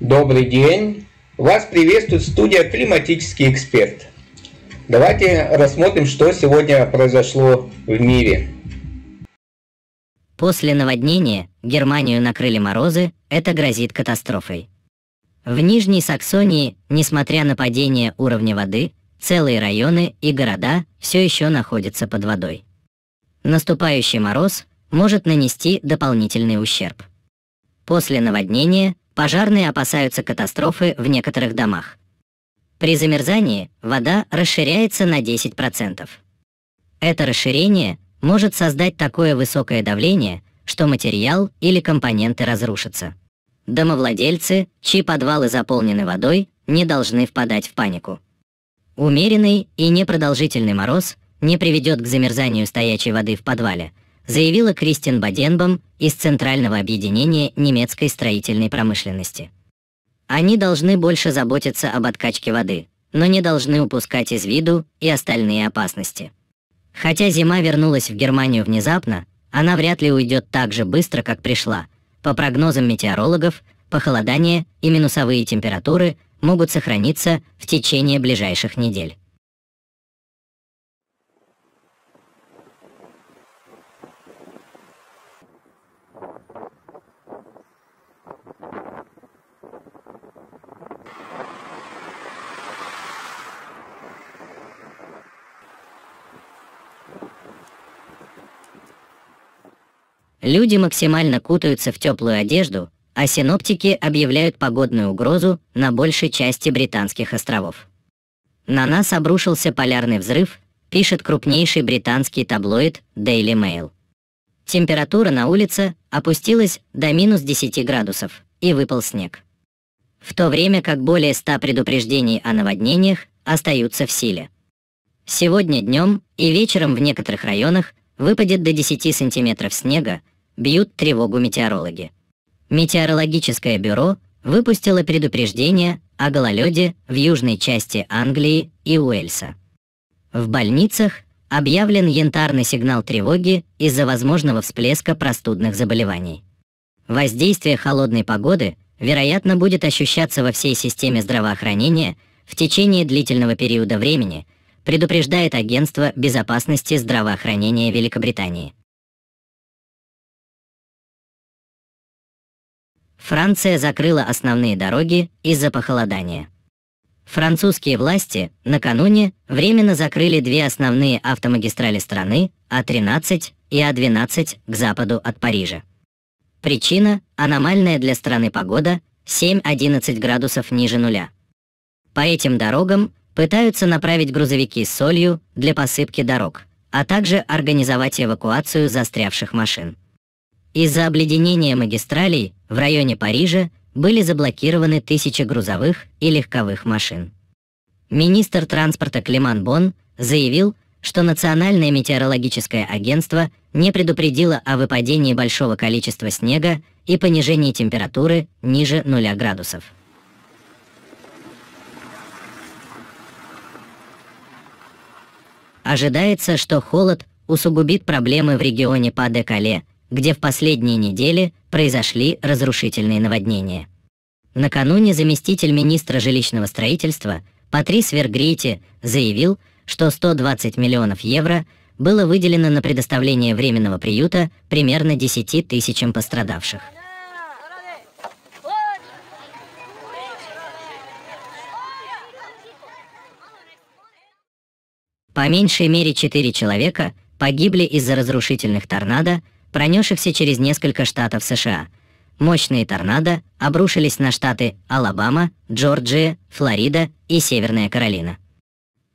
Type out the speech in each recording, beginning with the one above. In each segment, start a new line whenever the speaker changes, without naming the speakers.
Добрый день! Вас приветствует студия «Климатический эксперт». Давайте рассмотрим, что сегодня произошло в мире. После наводнения Германию накрыли морозы, это грозит катастрофой. В Нижней Саксонии, несмотря на падение уровня воды, целые районы и города все еще находятся под водой. Наступающий мороз может нанести дополнительный ущерб. После наводнения Пожарные опасаются катастрофы в некоторых домах. При замерзании вода расширяется на 10%. Это расширение может создать такое высокое давление, что материал или компоненты разрушатся. Домовладельцы, чьи подвалы заполнены водой, не должны впадать в панику. Умеренный и непродолжительный мороз не приведет к замерзанию стоячей воды в подвале, заявила Кристин Баденбом из Центрального объединения немецкой строительной промышленности. Они должны больше заботиться об откачке воды, но не должны упускать из виду и остальные опасности. Хотя зима вернулась в Германию внезапно, она вряд ли уйдет так же быстро, как пришла. По прогнозам метеорологов, похолодание и минусовые температуры могут сохраниться в течение ближайших недель. Люди максимально кутаются в теплую одежду, а синоптики объявляют погодную угрозу на большей части британских островов. На нас обрушился полярный взрыв, пишет крупнейший британский таблоид Daily Mail. Температура на улице опустилась до минус 10 градусов, и выпал снег. В то время как более 100 предупреждений о наводнениях остаются в силе. Сегодня днем и вечером в некоторых районах Выпадет до 10 сантиметров снега, бьют тревогу метеорологи. Метеорологическое бюро выпустило предупреждение о гололеде в южной части Англии и Уэльса. В больницах объявлен янтарный сигнал тревоги из-за возможного всплеска простудных заболеваний. Воздействие холодной погоды, вероятно, будет ощущаться во всей системе здравоохранения в течение длительного периода времени – предупреждает Агентство безопасности здравоохранения Великобритании. Франция закрыла основные дороги из-за похолодания. Французские власти накануне временно закрыли две основные автомагистрали страны А13 и А12 к западу от Парижа. Причина – аномальная для страны погода 7-11 градусов ниже нуля. По этим дорогам пытаются направить грузовики с солью для посыпки дорог, а также организовать эвакуацию застрявших машин. Из-за обледенения магистралей в районе Парижа были заблокированы тысячи грузовых и легковых машин. Министр транспорта Климан Бон заявил, что Национальное метеорологическое агентство не предупредило о выпадении большого количества снега и понижении температуры ниже нуля градусов. Ожидается, что холод усугубит проблемы в регионе Паде-Кале, где в последние недели произошли разрушительные наводнения. Накануне заместитель министра жилищного строительства Патрис Вергрити заявил, что 120 миллионов евро было выделено на предоставление временного приюта примерно 10 тысячам пострадавших. По меньшей мере четыре человека погибли из-за разрушительных торнадо, пронесшихся через несколько штатов США. Мощные торнадо обрушились на штаты Алабама, Джорджия, Флорида и Северная Каролина.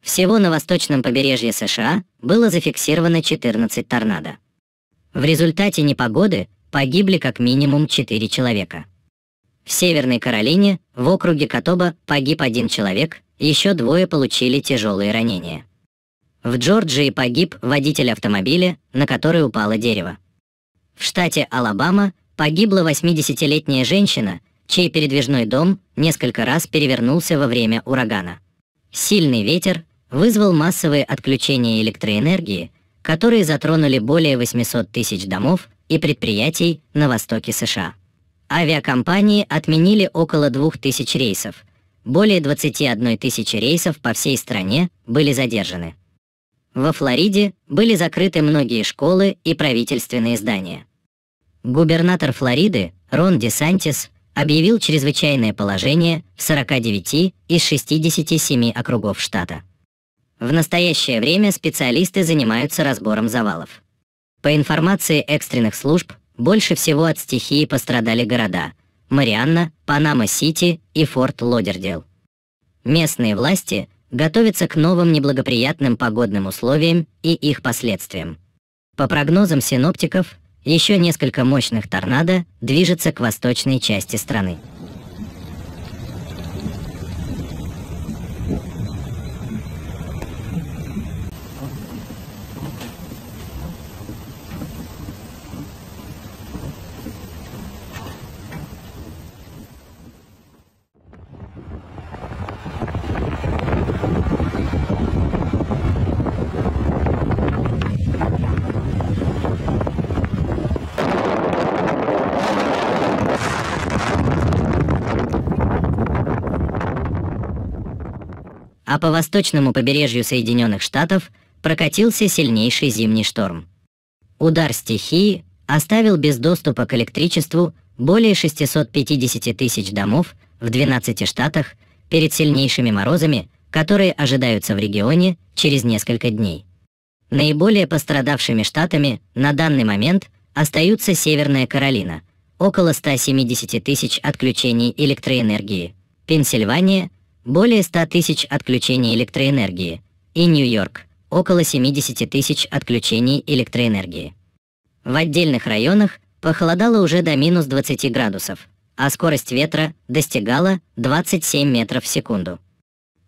Всего на восточном побережье США было зафиксировано 14 торнадо. В результате непогоды погибли как минимум 4 человека. В Северной Каролине в округе Катоба погиб один человек, еще двое получили тяжелые ранения. В Джорджии погиб водитель автомобиля, на который упало дерево. В штате Алабама погибла 80-летняя женщина, чей передвижной дом несколько раз перевернулся во время урагана. Сильный ветер вызвал массовые отключения электроэнергии, которые затронули более 800 тысяч домов и предприятий на востоке США. Авиакомпании отменили около 2000 рейсов. Более 21 тысячи рейсов по всей стране были задержаны. Во Флориде были закрыты многие школы и правительственные здания. Губернатор Флориды Рон Ди Сантис объявил чрезвычайное положение в 49 из 67 округов штата. В настоящее время специалисты занимаются разбором завалов. По информации экстренных служб, больше всего от стихии пострадали города – Марианна, Панама-Сити и Форт Лодердел. Местные власти готовится к новым неблагоприятным погодным условиям и их последствиям. По прогнозам синоптиков, еще несколько мощных торнадо движется к восточной части страны. а по восточному побережью Соединенных Штатов прокатился сильнейший зимний шторм. Удар стихии оставил без доступа к электричеству более 650 тысяч домов в 12 штатах перед сильнейшими морозами, которые ожидаются в регионе через несколько дней. Наиболее пострадавшими штатами на данный момент остаются Северная Каролина, около 170 тысяч отключений электроэнергии, Пенсильвания более 100 тысяч отключений электроэнергии, и Нью-Йорк – около 70 тысяч отключений электроэнергии. В отдельных районах похолодало уже до минус 20 градусов, а скорость ветра достигала 27 метров в секунду.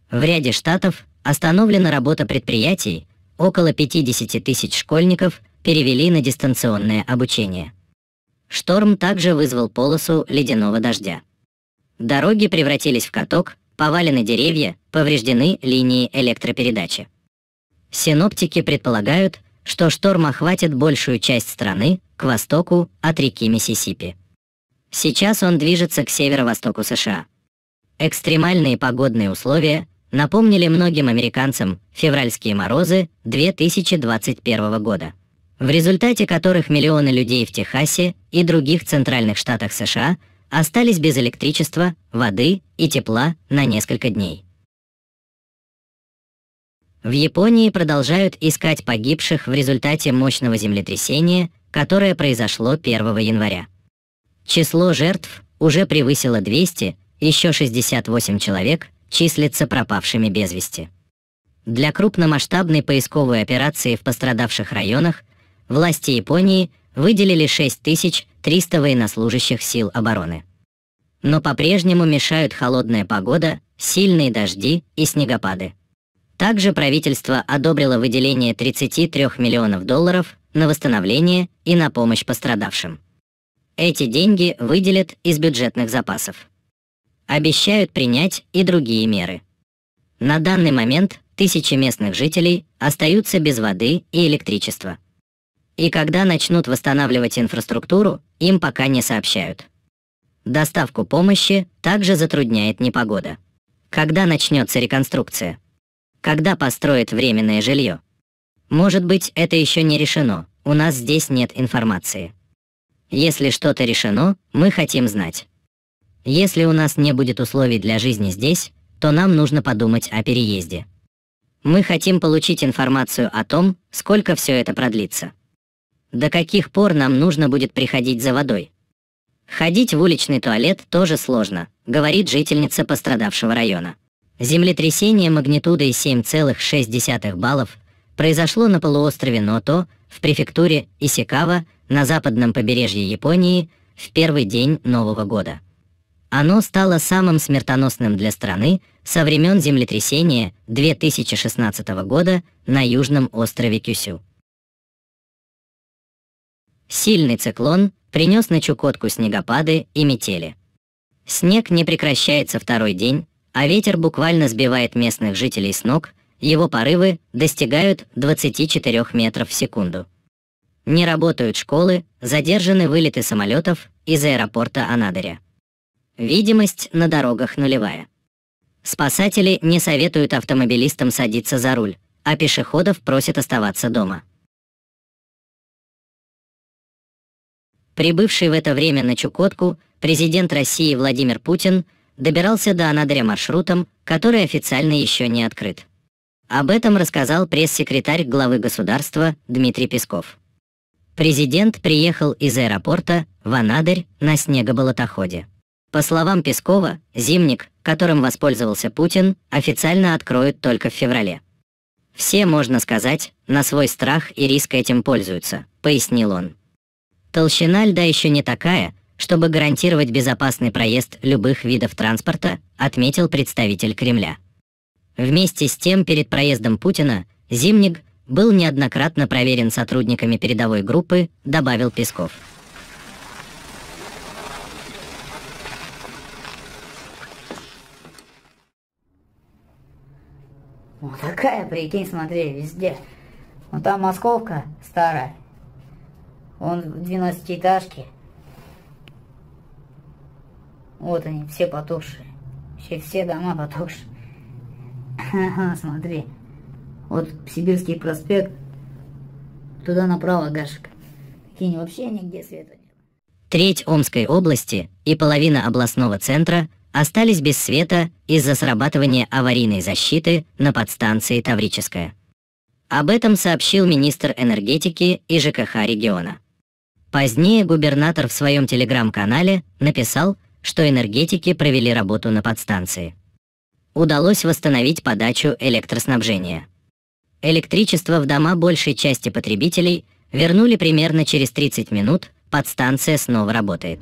В ряде штатов остановлена работа предприятий, около 50 тысяч школьников перевели на дистанционное обучение. Шторм также вызвал полосу ледяного дождя. Дороги превратились в каток, повалены деревья, повреждены линии электропередачи. Синоптики предполагают, что шторм охватит большую часть страны к востоку от реки Миссисипи. Сейчас он движется к северо-востоку США. Экстремальные погодные условия напомнили многим американцам февральские морозы 2021 года, в результате которых миллионы людей в Техасе и других центральных штатах США – остались без электричества, воды и тепла на несколько дней. В Японии продолжают искать погибших в результате мощного землетрясения, которое произошло 1 января. Число жертв уже превысило 200, еще 68 человек числятся пропавшими без вести. Для крупномасштабной поисковой операции в пострадавших районах власти Японии выделили 6300 военнослужащих сил обороны. Но по-прежнему мешают холодная погода, сильные дожди и снегопады. Также правительство одобрило выделение 33 миллионов долларов на восстановление и на помощь пострадавшим. Эти деньги выделят из бюджетных запасов. Обещают принять и другие меры. На данный момент тысячи местных жителей остаются без воды и электричества и когда начнут восстанавливать инфраструктуру, им пока не сообщают. Доставку помощи также затрудняет непогода. Когда начнется реконструкция? Когда построят временное жилье? Может быть, это еще не решено, у нас здесь нет информации. Если что-то решено, мы хотим знать. Если у нас не будет условий для жизни здесь, то нам нужно подумать о переезде. Мы хотим получить информацию о том, сколько все это продлится. До каких пор нам нужно будет приходить за водой? Ходить в уличный туалет тоже сложно, говорит жительница пострадавшего района. Землетрясение магнитудой 7,6 баллов произошло на полуострове Ното в префектуре Исикава на западном побережье Японии в первый день Нового года. Оно стало самым смертоносным для страны со времен землетрясения 2016 года на южном острове Кюсю. Сильный циклон принес на Чукотку снегопады и метели. Снег не прекращается второй день, а ветер буквально сбивает местных жителей с ног, его порывы достигают 24 метров в секунду. Не работают школы, задержаны вылеты самолетов из аэропорта Анадыря. Видимость на дорогах нулевая. Спасатели не советуют автомобилистам садиться за руль, а пешеходов просят оставаться дома. Прибывший в это время на Чукотку президент России Владимир Путин добирался до Анадыря маршрутом, который официально еще не открыт. Об этом рассказал пресс-секретарь главы государства Дмитрий Песков. Президент приехал из аэропорта в Анадырь на снегоболотоходе. По словам Пескова, зимник, которым воспользовался Путин, официально откроют только в феврале. «Все, можно сказать, на свой страх и риск этим пользуются», — пояснил он. Толщина льда еще не такая, чтобы гарантировать безопасный проезд любых видов транспорта, отметил представитель Кремля. Вместе с тем перед проездом Путина Зимник был неоднократно проверен сотрудниками передовой группы, добавил Песков. Вот такая, прикинь, смотри, везде. Ну там московка старая, он в 12-этажке. Вот они, все потухшие. Все, все дома потухшие. Смотри. Вот Сибирский проспект. Туда направо, Гашек. Кинь вообще нигде света нет. Треть Омской области и половина областного центра остались без света из-за срабатывания аварийной защиты на подстанции Таврическая. Об этом сообщил министр энергетики и ЖКХ региона. Позднее губернатор в своем телеграм-канале написал, что энергетики провели работу на подстанции. Удалось восстановить подачу электроснабжения. Электричество в дома большей части потребителей вернули примерно через 30 минут, подстанция снова работает.